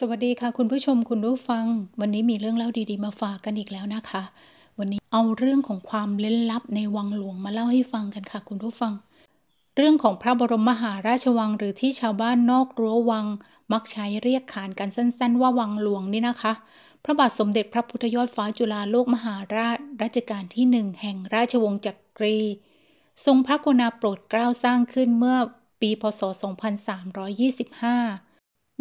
สวัสดีค่ะคุณผู้ชมคุณผู้ฟัง วันนี้มีเรื่องเล่าดีๆมาฝากกันอีกแล้วนะคะ วันนี้เอาเรื่องของความเล่นลับในวังหลวงมาเล่าให้ฟังกันค่ะคุณผู้ฟัง เรื่องของพระบรมมหาราชวังหรือที่ชาวบ้านนอกรั้ววัง มักใช้เรียกขานกันสั้น ๆ ว่าวังหลวงนี่นะคะ พระบาทสมเด็จพระพุทธยอดฟ้าจุฬาโลกมหาราชรัชกาลที่หนึ่งแห่งราชวงศ์จักรี ทรงพระกรุณาโปรดเกล้าสร้างขึ้นเมื่อปีพศ 2325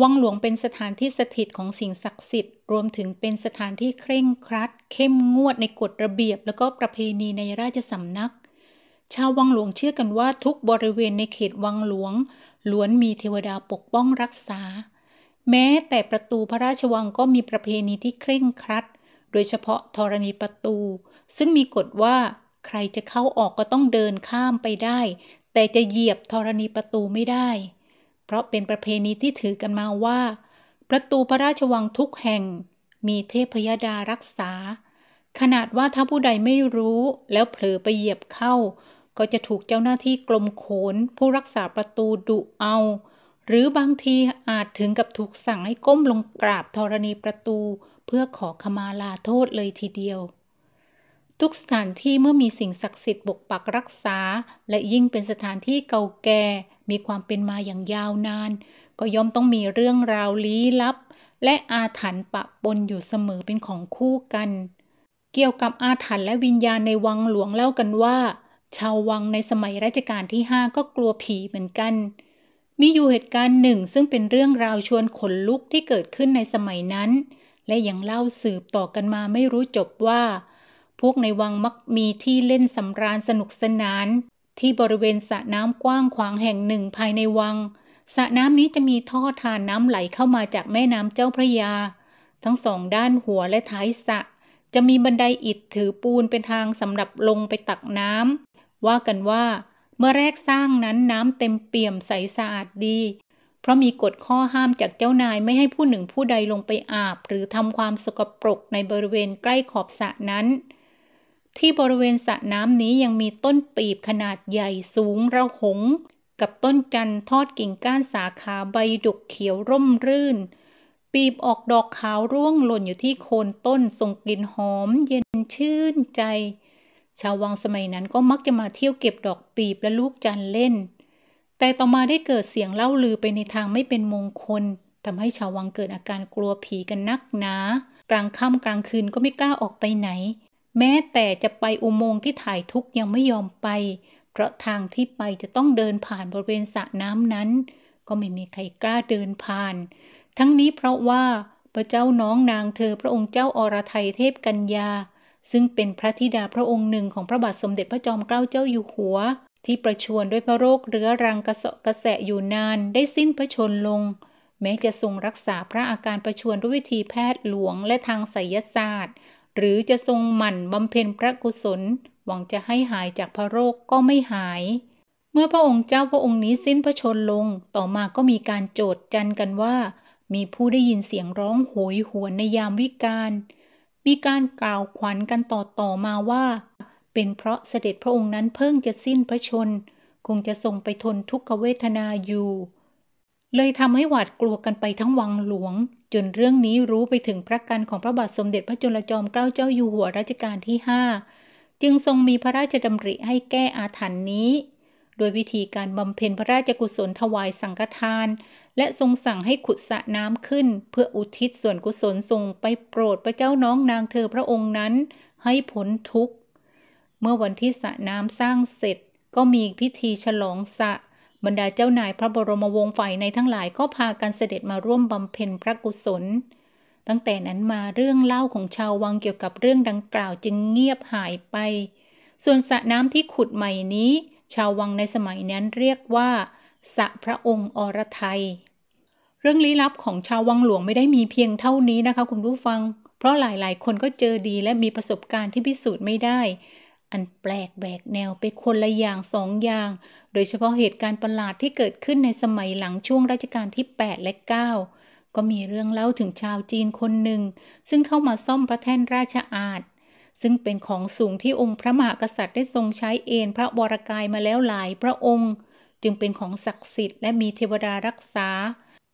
วังหลวงเป็นสถานที่สถิตของสิ่งศักดิ์สิทธิ์ รวมถึงเป็นสถานที่เคร่งครัด เข้มงวดในกฎระเบียบและก็ประเพณีในราชสำนัก ชาววังหลวงเชื่อกันว่าทุกบริเวณในเขตวังหลวงล้วนมีเทวดาปกป้องรักษา แม้แต่ประตูพระราชวังก็มีประเพณีที่เคร่งครัด โดยเฉพาะธรณีประตู ซึ่งมีกฎว่าใครจะเข้าออกก็ต้องเดินข้ามไปได้ แต่จะเหยียบธรณีประตูไม่ได้เพราะเป็นประเพณีที่ถือกันมาว่า ประตูพระราชวังทุกแห่ง มีเทพยดารักษา ขนาดว่าถ้าผู้ใดไม่รู้แล้วเผลอไปเหยียบเข้า ก็จะถูกเจ้าหน้าที่กลมโขน ผู้รักษาประตูดุเอา หรือบางทีอาจถึงกับถูกสั่งให้ก้มลงกราบธรณีประตู เพื่อขอขมาลาโทษเลยทีเดียว ทุกสถานที่เมื่อมีสิ่งศักดิ์สิทธิ์บกปักรักษา และยิ่งเป็นสถานที่เก่าแก่มีความเป็นมาอย่างยาวนาน ก็ย่อมต้องมีเรื่องราวลี้ลับ และอาถรรพ์ปะปนอยู่เสมอเป็นของคู่กัน เกี่ยวกับอาถรรพ์และวิญญาณในวังหลวงเล่ากันว่า ชาววังในสมัยรัชกาลที่ห้าก็กลัวผีเหมือนกัน มีอยู่เหตุการณ์หนึ่งซึ่งเป็นเรื่องราวชวนขนลุกที่เกิดขึ้นในสมัยนั้น และยังเล่าสืบต่อกันมาไม่รู้จบว่า พวกในวังมักมีที่เล่นสำราญสนุกสนานที่บริเวณสระน้ำกว้างขวางแห่งหนึ่งภายในวัง สระน้ำนี้จะมีท่อทานน้ำไหลเข้ามาจากแม่น้ำเจ้าพระยา ทั้งสองด้านหัวและท้ายสระจะมีบันไดอิฐถือปูนเป็นทางสำหรับลงไปตักน้ำว่ากันว่าเมื่อแรกสร้างนั้นน้ำเต็มเปี่ยมใสสะอาดดี เพราะมีกฎข้อห้ามจากเจ้านายไม่ให้ผู้หนึ่งผู้ใดลงไปอาบ หรือทำความสกปรกในบริเวณใกล้ขอบสระนั้นที่บริเวณสระน้ำนี้ยังมีต้นปีบขนาดใหญ่สูงระหงกับต้นจันทอดกิ่งก้านสาขาใบดกเขียวร่มรื่น ปีบออกดอกขาวร่วงหล่นอยู่ที่โคนต้นส่งกลิ่นหอมเย็นชื่นใจ ชาววังสมัยนั้นก็มักจะมาเที่ยวเก็บดอกปีบและลูกจันเล่น แต่ต่อมาได้เกิดเสียงเล่าลือไปในทางไม่เป็นมงคล ทำให้ชาววังเกิดอาการกลัวผีกันนักหนา กลางค่ำกลางคืนก็ไม่กล้าออกไปไหนแม้แต่จะไปอุโมงค์ที่ถ่ายทุกยังไม่ยอมไป เพราะทางที่ไปจะต้องเดินผ่านบริเวณสระน้ำนั้น ก็ไม่มีใครกล้าเดินผ่าน ทั้งนี้เพราะว่าพระเจ้าน้องนางเธอพระองค์เจ้าอรไทยเทพกัญญาซึ่งเป็นพระธิดาพระองค์หนึ่งของพระบาทสมเด็จพระจอมเกล้าเจ้าอยู่หัว ที่ประชวรด้วยพระโรคเรื้อรังกระสะกระแสะอยู่นาน ได้สิ้นพระชนลง แม้จะทรงรักษาพระอาการประชวรด้วยวิธีแพทย์หลวงและทางไสยศาสตร์หรือจะทรงหมั่นบำเพ็ญพระกุศล หวังจะให้หายจากพระโรคก็ไม่หาย เมื่อพระองค์เจ้าพระองค์นี้สิ้นพระชนลงต่อมาก็มีการโจดจันกันว่า มีผู้ได้ยินเสียงร้องโหยหวนในยามวิกาลมีการกล่าวขวัญกันต่อต่อมาว่า เป็นเพราะเสด็จพระองค์นั้นเพิ่งจะสิ้นพระชน คงจะทรงไปทนทุกขเวทนาอยู่เลยทำให้หวาดกลัวกันไปทั้งวังหลวง จนเรื่องนี้รู้ไปถึงพระกันของพระบาทสมเด็จพระจุลจอมเกล้าเจ้าอยู่หัวรัชกาลที่หจึงทรงมีพระราชดำริให้แก้อาถรรพ์นี้ โดยวิธีการบำเพ็ญพระราชกุศลถวายสังฆทาน และทรงสั่งให้ขุดสระน้ำขึ้น เพื่ออุทิศส่วนกุศลทรง ไปโปรดพระเจ้าน้องนางเธอพระองค์นั้น ให้พ้นทุกข์ เมื่อวันที่สระน้ำสร้างเสร็จ ก็มีพิธีฉลองสระบรรดาเจ้านายพระบรมวงศ์ฝ่ายในทั้งหลายก็พากันเสด็จมาร่วมบำเพ็ญพระกุศล ตั้งแต่นั้นมาเรื่องเล่าของชาววังเกี่ยวกับเรื่องดังกล่าวจึงเงียบหายไป ส่วนสระน้ำที่ขุดใหม่นี้ ชาววังในสมัยนั้นเรียกว่าสระพระองค์อรไทยเรื่องลี้ลับของชาววังหลวงไม่ได้มีเพียงเท่านี้นะคะคุณผู้ฟัง เพราะหลายๆ คนก็เจอดีและมีประสบการณ์ที่พิสูจน์ไม่ได้ันแปลกแบกแนวไปคนละอย่างสองอย่าง โดยเฉพาะเหตุการณ์ประหลาดที่เกิดขึ้นในสมัยหลังช่วงรัชกาลที่ 8 และ 9 ก็มีเรื่องเล่าถึงชาวจีนคนหนึ่ง ซึ่งเข้ามาซ่อมพระแท่นราชอาณซึ่งเป็นของสูงที่องค์พระมหากษัตริย์ได้ทรงใช้เอนพระวรกายมาแล้วหลายพระองค์ จึงเป็นของศักดิ์สิทธิ์และมีเทวดารักษา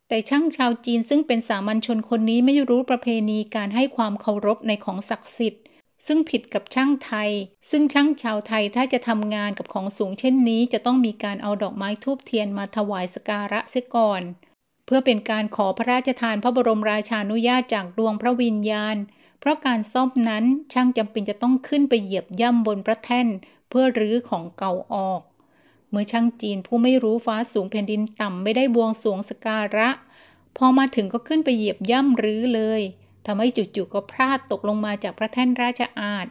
แต่ช่างชาวจีนซึ่งเป็นสามัญชนคนนี้ไม่รู้ประเพณีการให้ความเคารพในของศักดิ์สิทธิ์ซึ่งผิดกับช่างไทยซึ่งช่างชาวไทยถ้าจะทำงานกับของสูงเช่นนี้จะต้องมีการเอาดอกไม้ทูบเทียนมาถวายสการะเสียก่อน เพื่อเป็นการขอพระราชทานพระบรมราชานุญาตจากดวงพระวิญญาณ เพราะการซ่อมนั้นช่างจำเป็นจะต้องขึ้นไปเหยียบย่ำบนพระแท่นเพื่อรื้อของเก่าออก เมื่อช่างจีนผู้ไม่รู้ฟ้าสูงแผ่นดินต่ำไม่ได้บวงสวงสการะ พอมาถึงก็ขึ้นไปเหยียบย่ำรื้อเลยทำให้จู่ๆ ก็พลาดตกลงมาจากพระแท่นราชอาณ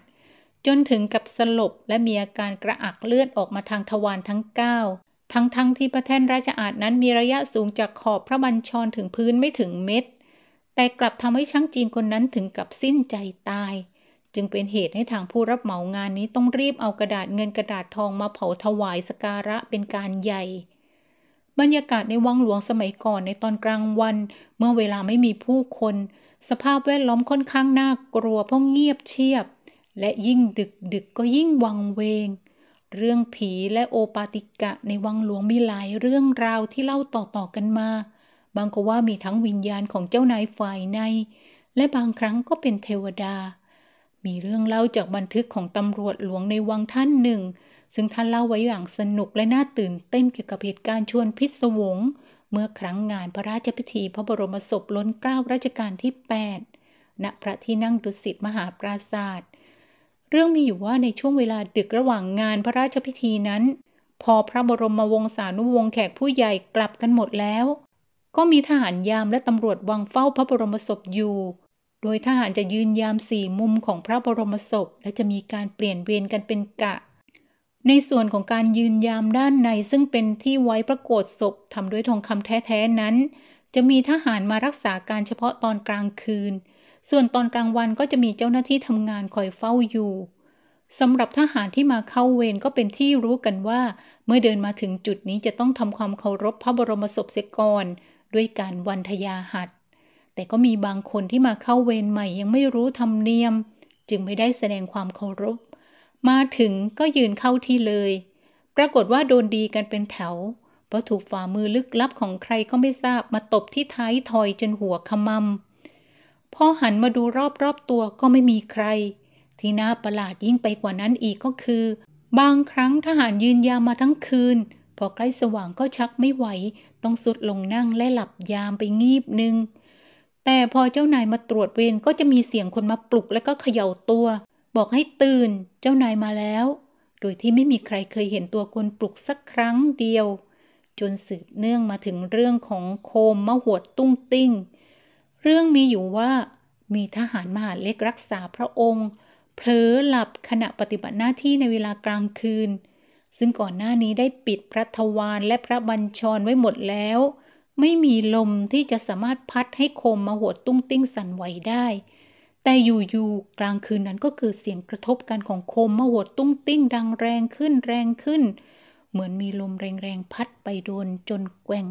จนถึงกับสลบและมีอาการกระอักเลือดออกมาทางทวารทั้ง 9 ทั้งๆทที่พระแท่นราชอาณนั้นมีระยะสูงจากขอบพระบัญชรถึงพื้นไม่ถึงเม็ดแต่กลับทำให้ช่างจีนคนนั้นถึงกับสิ้นใจตาย จึงเป็นเหตุให้ทางผู้รับเหมางานนี้ต้องรีบเอากระดาษเงินกระดาษทองมาเผาถวายสการะเป็นการใหญ่บรรยากาศในวังหลวงสมัยก่อนในตอนกลางวันเมื่อเวลาไม่มีผู้คน สภาพแวดล้อมค่อนข้างน่ากลัวเพราะเงียบเชียบ และยิ่งดึกดึกก็ยิ่งวังเวง เรื่องผีและโอปาติกะในวังหลวงมีหลายเรื่องราวที่เล่าต่อๆกันมา บางก็ว่ามีทั้งวิญญาณของเจ้านายฝ่ายใน และบางครั้งก็เป็นเทวดา มีเรื่องเล่าจากบันทึกของตำรวจหลวงในวังท่านหนึ่งซึ่งท่านเล่าไว้อย่างสนุกและน่าตื่นเต้นเกี่ยวกับเหตุการณ์ชวนพิศวง เมื่อครั้งงานพระราชพิธีพระบรมศพล้นเกล้ารัชกาลที่ 8ณพระที่นั่งดุสิตมหาปราศาสตร์เรื่องมีอยู่ว่าในช่วงเวลาดึกระหว่างงานพระราชพิธีนั้น พอพระบรมวงศานุวงศ์แขกผู้ใหญ่กลับกันหมดแล้ว ก็มีทหารยามและตำรวจวังเฝ้าพระบรมศพอยู่ โดยทหารจะยืนยามสี่มุมของพระบรมศพ และจะมีการเปลี่ยนเวรกันเป็นกะในส่วนของการยืนยามด้านในซึ่งเป็นที่ไว้ประโกดศพทำด้วยทองคำแท้ๆนั้น จะมีทหารมารักษาการเฉพาะตอนกลางคืน ส่วนตอนกลางวันก็จะมีเจ้าหน้าที่ทำงานคอยเฝ้าอยู่สำหรับทหารที่มาเข้าเวรก็เป็นที่รู้กันว่า เมื่อเดินมาถึงจุดนี้จะต้องทำความเคารพพระบรมศพเสียก่อนด้วยการวันทยาหัดแต่ก็มีบางคนที่มาเข้าเวรใหม่ยังไม่รู้ธรรมเนียม จึงไม่ได้แสดงความเคารพมาถึงก็ยืนเข้าที่เลย ปรากฏว่าโดนดีกันเป็นแถว เพราะถูกฝ่ามือลึกลับของใครก็ไม่ทราบมาตบที่ท้ายทอยจนหัวขมำ พอหันมาดูรอบๆตัวก็ไม่มีใคร ที่น่าประหลาดยิ่งไปกว่านั้นอีกก็คือ บางครั้งทหารยืนยามมาทั้งคืน พอใกล้สว่างก็ชักไม่ไหว ต้องสุดลงนั่งและหลับยามไปงีบหนึ่งแต่พอเจ้านายมาตรวจเวรก็จะมีเสียงคนมาปลุกและก็เขย่าตัวบอกให้ตื่นเจ้านายมาแล้ว โดยที่ไม่มีใครเคยเห็นตัวคนปลุกสักครั้งเดียว จนสืบเนื่องมาถึงเรื่องของโคมมะหวดตุ้งติ้ง เรื่องมีอยู่ว่า มีทหารมหาเล็กรักษาพระองค์เผลอหลับขณะปฏิบัติหน้าที่ในเวลากลางคืน ซึ่งก่อนหน้านี้ได้ปิดพระทวารและพระบัญชรไว้หมดแล้ว ไม่มีลมที่จะสามารถพัดให้โคมมาหวดตุ้งติ้งสั่นไหวได้แต่อยู่ๆกลางคืนนั้นก็เกิดเสียงกระทบกันของโคมมาวดตุ้งติ้งดังแรงขึ้นแรงขึ้น เหมือนมีลมแรงๆพัดไปโดนจนแกว่ง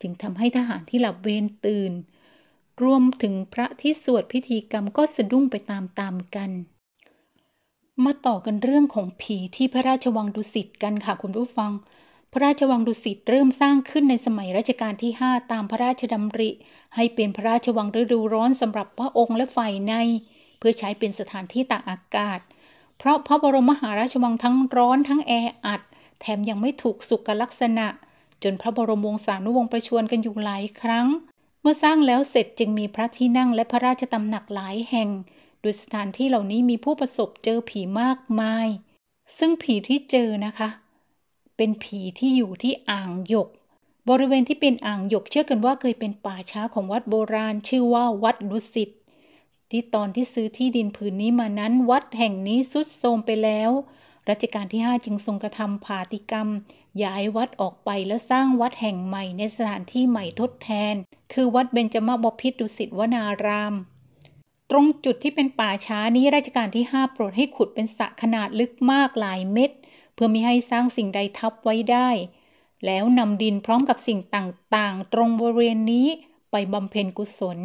จึงทำให้ทหารที่หลับเวรตื่น รวมถึงพระที่สวดพิธีกรรมก็สะดุ้งไปตามๆกัน มาต่อกันเรื่องของผีที่พระราชวังดุสิตกันค่ะคุณผู้ฟังพระราชวังดุสิตเริ่มสร้างขึ้นในสมัยรัชกาลที่ 5 ตามพระราชดำริ ให้เป็นพระราชวังฤดูร้อนสำหรับพระองค์และฝ่ายใน เพื่อใช้เป็นสถานที่ตากอากาศ เพราะพระบรมมหาราชวังทั้งร้อนทั้งแออัด แถมยังไม่ถูกสุขลักษณะ จนพระบรมวงศานุวงศ์ประชวนกันอยู่หลายครั้ง เมื่อสร้างแล้วเสร็จจึงมีพระที่นั่งและพระราชตำหนักหลายแห่ง โดยสถานที่เหล่านี้มีผู้ประสบเจอผีมากมาย ซึ่งผีที่เจอนะคะเป็นผีที่อยู่ที่อ่างหยก บริเวณที่เป็นอ่างหยกเชื่อกันว่าเคยเป็นป่าช้าของวัดโบราณชื่อว่าวัดดุสิต ที่ตอนที่ซื้อที่ดินผืนนี้มานั้นวัดแห่งนี้สุดโทรมไปแล้ว รัชกาลที่5จึงทรงกระทำผาติกรรม ย้ายวัดออกไปแล้วสร้างวัดแห่งใหม่ในสถานที่ใหม่ทดแทน คือวัดเบญจมาบพิตรดุสิตวนารามตรงจุดที่เป็นป่าช้านี้ราชการที่ห้าโปรดให้ขุดเป็นสระขนาดลึกมากหลายเม็ด เพื่อม่ให้สร้างสิ่งใดทับไว้ได้ แล้วนำดินพร้อมกับสิ่งต่างๆ ตรงบริเวณนี้ไปบำเพ็ญกุศล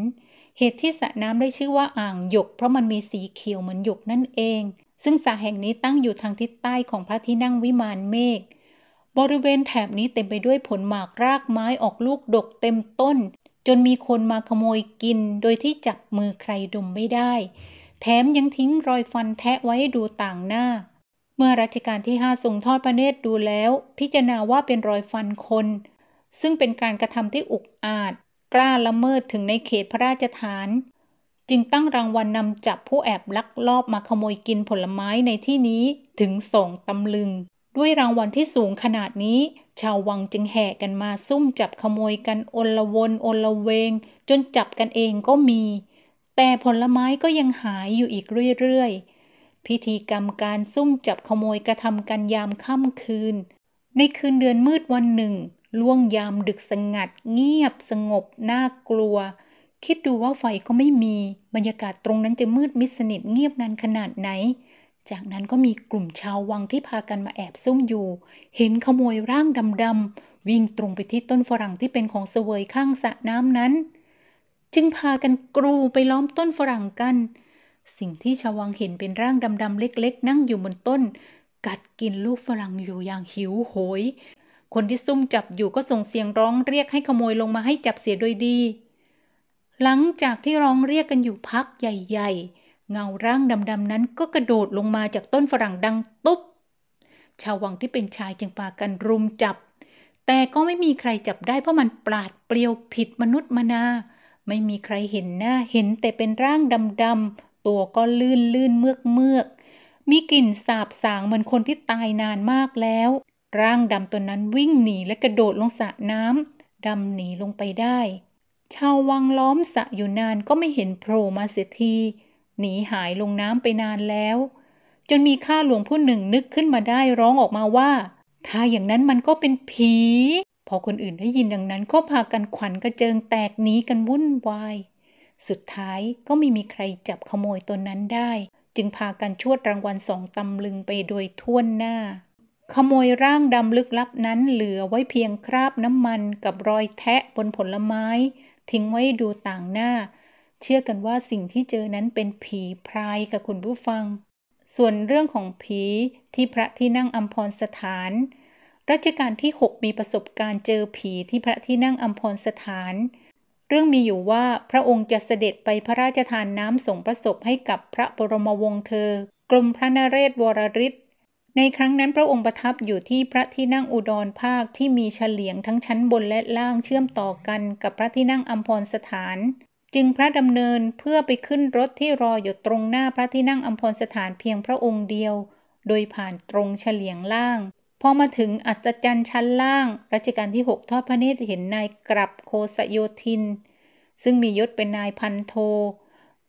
เหตุที่สระน้ำได้ชื่อว่าอ่างหยกเพราะมันมีสีเขียวเหมือนหยกนั่นเอง ซึ่งสระแห่งนี้ตั้งอยู่ทางทิศใต้ของพระที่นั่งวิมานเมฆบริเวณแถบนี้เต็มไปด้วยผลหมากรากไม้ออกลูกดกเต็มต้นจนมีคนมาขโมยกินโดยที่จับมือใครดมไม่ได้ แถมยังทิ้งรอยฟันแทะไว้ดูต่างหน้า เมื่อรัชกาลที่ห้าทรงทอดพระเนตรดูแล้ว พิจารณาว่าเป็นรอยฟันคน ซึ่งเป็นการกระทำที่อุกอาจ กล้าละเมิดถึงในเขตพระราชฐาน จึงตั้งรางวัลนนำจับผู้แอบลักลอบมาขโมยกินผลไม้ในที่นี้ถึงสองตำลึง ด้วยรางวัลที่สูงขนาดนี้ชาววังจึงแห่กันมา ซุ่มจับขโมยกันอนละวนอนละเวง จนจับกันเองก็มี แต่ผลไม้ก็ยังหายอยู่อีกเรื่อย ๆ พิธีกรรมการซุ่มจับขโมยกระทำกันยามค่ำคืน ในคืนเดือนมืดวันหนึ่ง ล่วงยามดึกสงัด เงียบสงบน่ากลัว คิดดูว่าไฟก็ไม่มี บรรยากาศตรงนั้นจะมืดมิดสนิทเงียบนานขนาดไหนจากนั้นก็มีกลุ่มชาววังที่พากันมาแอบซุ่มอยู่ เห็นขโมยร่างดำๆวิ่งตรงไปที่ต้นฝรั่งที่เป็นของเสวยข้างสระน้ำนั้น จึงพากันกรูไปล้อมต้นฝรั่งกัน สิ่งที่ชาววังเห็นเป็นร่างดำๆเล็กๆ นั่งอยู่บนต้น กัดกินลูกฝรั่งอยู่อย่างหิวโหย คนที่ซุ่มจับอยู่ก็ส่งเสียงร้องเรียกให้ขโมยลงมาให้จับเสียโดยดี หลังจากที่ร้องเรียกกันอยู่พักใหญ่ ๆเงาร่างดำๆนั้นก็กระโดดลงมาจากต้นฝรั่งดังตุ๊บ ชาววังที่เป็นชายจึงพากันรุมจับ แต่ก็ไม่มีใครจับได้เพราะมันปราดเปรียวผิดมนุษย์มนา ไม่มีใครเห็นหน้าเห็นแต่เป็นร่างดำๆตัวก็ลื่นลื่นเมือกเมือกมีกลิ่นสาบสางเหมือนคนที่ตายนานมากแล้ว ร่างดำตัวนั้นวิ่งหนีและกระโดดลงสระน้ำ ดำหนีลงไปได้ ชาววังล้อมสระอยู่นานก็ไม่เห็นโผล่มาเสียทีหนีหายลงน้ำไปนานแล้ว จนมีข้าหลวงผู้หนึ่งนึกขึ้นมาได้ร้องออกมาว่า ถ้าอย่างนั้นมันก็เป็นผี พอคนอื่นได้ยินดังนั้น ก็พากันขวัญกระเจิงแตกหนีกันวุ่นวายสุดท้ายก็ไม่มีใครจับขโมยตัวนั้นได้ จึงพากันชวดรางวัลสองตำลึงไปโดยท่วนหน้า ขโมยร่างดำลึกลับนั้นเหลือไว้เพียงคราบน้ำมันกับรอยแทะบนผลไม้ ทิ้งไว้ดูต่างหน้าเชื่อกันว่าสิ่งที่เจอนั้นเป็นผีพรายกับคุณผู้ฟัง ส่วนเรื่องของผีที่พระที่นั่งอัมพรสถานรัชกาลที่ 6 มีประสบการณ์เจอผีที่พระที่นั่งอัมพรสถาน เรื่องมีอยู่ว่าพระองค์จะเสด็จไปพระราชทานน้ำสงประสบให้กับพระบรมวงศ์เธอ กรมพระนเรศ วรฤทธิ์ในครั้งนั้นพระองค์ประทับอยู่ที่พระที่นั่งอุดรภาคที่มีเฉลียงทั้งชั้นบนและล่างเชื่อมต่อกันกับพระที่นั่งอัมพรสถานจึงพระดำเนินเพื่อไปขึ้นรถที่รออยู่ตรงหน้าพระที่นั่งอัมพรสถานเพียงพระองค์เดียว โดยผ่านตรงเฉลียงล่าง พอมาถึงอัศจรรย์ชั้นล่าง รัชกาลที่ 6 ทอดพระเนตรเห็นนายกรับโคสโยธิน ซึ่งมียศเป็นนายพันโท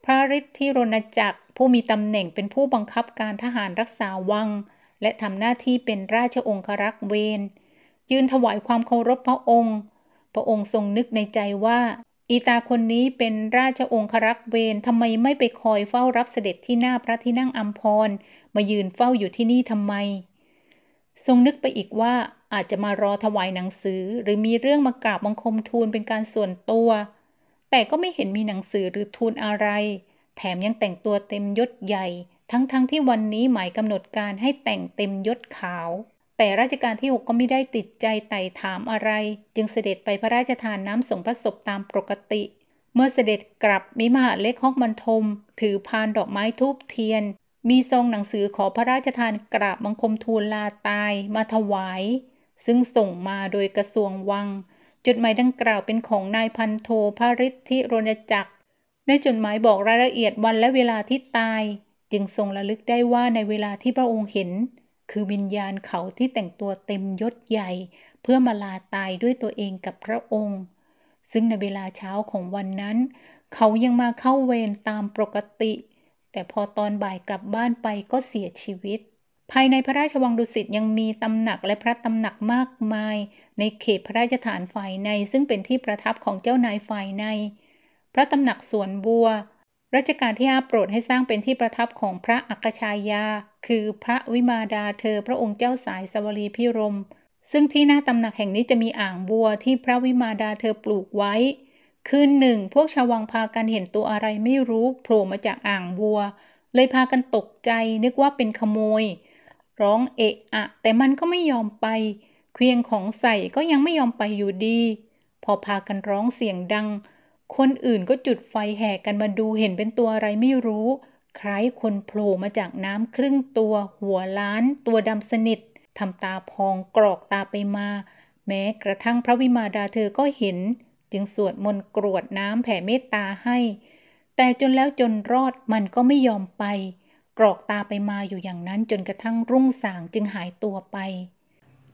พระฤทธิรณจักรผู้มีตำแหน่งเป็นผู้บังคับการทหารรักษาวัง และทำหน้าที่เป็นราชองครักษ์เวรยืนถวายความเคารพพระองค์ พระองค์ทรงนึกในใจว่าอีตาคนนี้เป็นราชองครักษ์เวรทำไมไม่ไปคอยเฝ้ารับเสด็จที่หน้าพระที่นั่งอัมพรมายืนเฝ้าอยู่ที่นี่ทำไม ทรงนึกไปอีกว่า อาจจะมารอถวายหนังสือ หรือมีเรื่องมากราบบังคมทูลเป็นการส่วนตัว แต่ก็ไม่เห็นมีหนังสือหรือทูลอะไร แถมยังแต่งตัวเต็มยศใหญ่ ทั้งๆทที่วันนี้หมายกำหนดการให้แต่งเต็มยศขาวแต่ราชการที่6ก็ไม่ได้ติดใจไต่ถามอะไร จึงเสด็จไปพระราชทานน้ำสงพระศพตามปกติ เมื่อเสด็จกลับมิมหาเล็กฮอกมันทม ถือพานดอกไม้ทูบเทียน มีทรงหนังสือขอพระราชทานกราบบังคมทูลลาตาย มาถวาย ซึ่งส่งมาโดยกระทรวงวังจดหมายดังกล่าวเป็นของนายพันโทพระฤทธิรณจักร ในจดหมายบอกรายละเอียดวันและเวลาที่ตาย จึงทรงระลึกได้ว่าในเวลาที่พระองค์เห็นคือวิญญาณเขาที่แต่งตัวเต็มยศใหญ่ เพื่อมาลาตายด้วยตัวเองกับพระองค์ ซึ่งในเวลาเช้าของวันนั้น เขายังมาเข้าเวรตามปกติ แต่พอตอนบ่ายกลับบ้านไปก็เสียชีวิต ภายในพระราชวังดุสิตยังมีตำหนักและพระตำหนักมากมาย ในเขตพระราชฐานฝ่ายในซึ่งเป็นที่ประทับของเจ้านายฝ่ายใน พระตำหนักสวนบัวรัชกาลที่5โปรดให้สร้างเป็นที่ประทับของพระอักชายาคือพระวิมาดาเธอ พระองค์เจ้าสายสวรีพิรม ซึ่งที่หน้าตำหนักแห่งนี้จะมีอ่างบัวที่พระวิมาดาเธอปลูกไว้ คืนหนึ่งพวกชาววังพากันเห็นตัวอะไรไม่รู้โผล่มาจากอ่างบัว เลยพากันตกใจนึกว่าเป็นขโมย ร้องเอะอะ แต่มันก็ไม่ยอมไปเคลียงของใส่ก็ยังไม่ยอมไปอยู่ดี พอพากันร้องเสียงดังคนอื่นก็จุดไฟแห่กันมาดูเห็นเป็นตัวอะไรไม่รู้ คล้ายคนโผล่มาจากน้ำครึ่งตัว หัวล้าน ตัวดำสนิททำตาพองกรอกตาไปมา แม้กระทั่งพระวิมาดาเธอก็เห็น จึงสวดมนต์กรวดน้ำแผ่เมตตาให้ แต่จนแล้วจนรอดมันก็ไม่ยอมไป กรอกตาไปมาอยู่อย่างนั้นจนกระทั่งรุ่งสางจึงหายตัวไป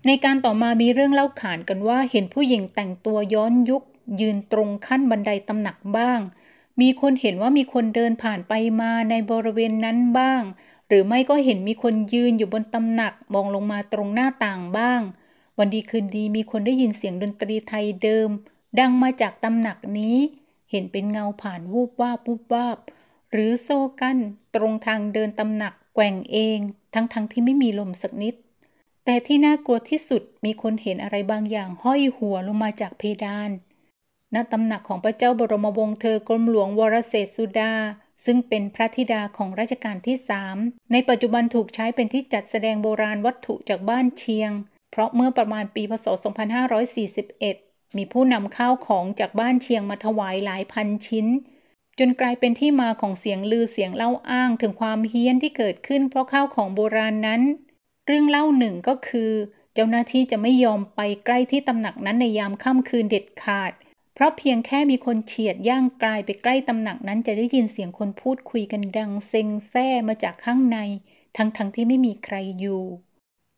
ในการต่อมามีเรื่องเล่าขานกันว่าเห็นผู้หญิงแต่งตัวย้อนยุคยืนตรงขั้นบันไดตำหนักบ้าง มีคนเห็นว่ามีคนเดินผ่านไปมาในบริเวณนั้นบ้าง หรือไม่ก็เห็นมีคนยืนอยู่บนตำหนัก มองลงมาตรงหน้าต่างบ้าง วันดีคืนดีมีคนได้ยินเสียงดนตรีไทยเดิม ดังมาจากตำหนักนี้ เห็นเป็นเงาผ่านวูบวาบวูบวาบ หรือโซกัน ตรงทางเดินตำหนักแกว่งเอง ทั้งๆทที่ไม่มีลมสักนิด แต่ที่น่ากลัวที่สุดมีคนเห็นอะไรบางอย่างห้อยหัวลงมาจากเพดานณตำหนักของพระเจ้าบรมวงศ์เธอกรมหลวงวรเศษสุดา ซึ่งเป็นพระธิดาของรัชกาลที่สามในปัจจุบันถูกใช้เป็นที่จัดแสดงโบราณวัตถุจากบ้านเชียงเพราะเมื่อประมาณปีพศ2541 มีผู้นำข้าวของจากบ้านเชียงมาถวายหลายพันชิ้น จนกลายเป็นที่มาของเสียงลือเสียงเล่าอ้าง ถึงความเฮี้ยนที่เกิดขึ้นเพราะข้าวของโบราณนั้น เรื่องเล่าหนึ่งก็คือ เจ้าหน้าที่จะไม่ยอมไปใกล้ที่ตำหนักนั้นในยามค่ำคืนเด็ดขาดเเพราะเพียงแค่มีคนเฉียดย่างกลายไปใกล้ตำหนักนั้นจะได้ยินเสียงคนพูดคุยกันดังเซ็งแซ่มาจากข้างใน ทั้งๆทที่ไม่มีใครอยู่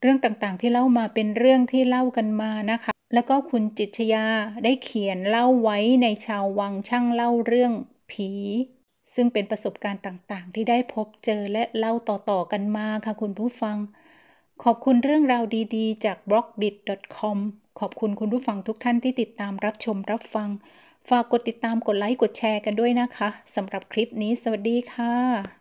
เรื่องต่างๆที่เล่ามาเป็นเรื่องที่เล่ากันมานะคะ แล้วก็คุณจิตชยาได้เขียนเล่าไว้ในชาววังช่างเล่าเรื่องผี ซึ่งเป็นประสบการณ์ต่างๆที่ได้พบเจอและเล่าต่อๆกันมาค่ะคุณผู้ฟัง ขอบคุณเรื่องราวดีๆจาก b l o g d i t c o m ขอบคุณคุณผู้ฟังทุกท่านที่ติดตามรับชมรับฟัง ฝากกดติดตามกดไลค์กดแชร์กันด้วยนะคะสำหรับคลิปนี้สวัสดีค่ะ